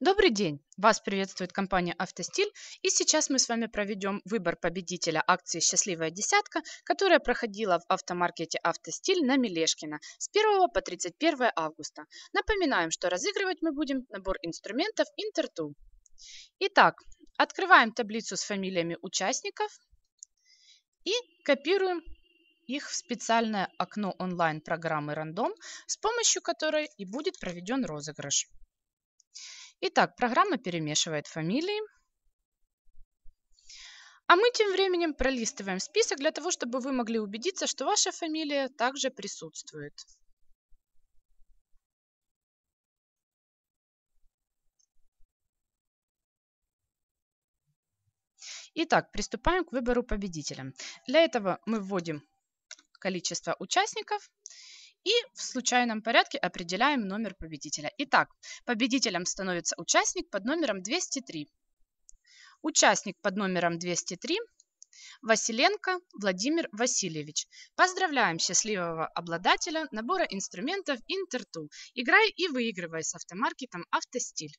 Добрый день! Вас приветствует компания «Автостиль» и сейчас мы с вами проведем выбор победителя акции «Счастливая десятка», которая проходила в автомаркете «Автостиль» на Мелешкина с 1 по 31 августа. Напоминаем, что разыгрывать мы будем набор инструментов Интерту. Итак, открываем таблицу с фамилиями участников и копируем их в специальное окно онлайн-программы «Рандом», с помощью которой и будет проведен розыгрыш. Итак, программа перемешивает фамилии. А мы тем временем пролистываем список для того, чтобы вы могли убедиться, что ваша фамилия также присутствует. Итак, приступаем к выбору победителя. Для этого мы вводим количество участников и в случайном порядке определяем номер победителя. Итак, победителем становится участник под номером 203. Участник под номером 203 Василенко Владимир Васильевич. Поздравляем счастливого обладателя набора инструментов Intertool. Играй и выигрывай с автомаркетом «Автостиль».